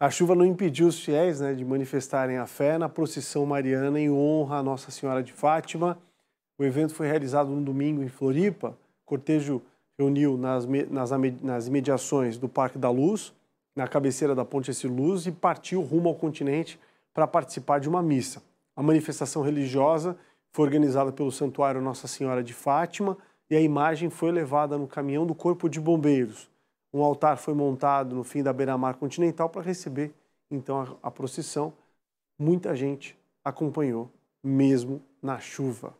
A chuva não impediu os fiéis né, de manifestarem a fé na procissão mariana em honra a Nossa Senhora de Fátima. O evento foi realizado no domingo em Floripa. O cortejo reuniu nas, nas, nas imediações do Parque da Luz, na cabeceira da Ponte S. Luz, e partiu rumo ao continente para participar de uma missa. A manifestação religiosa foi organizada pelo Santuário Nossa Senhora de Fátima e a imagem foi levada no caminhão do Corpo de Bombeiros. Um altar foi montado no fim da beira-mar continental para receber, então, a, a procissão. Muita gente acompanhou, mesmo na chuva.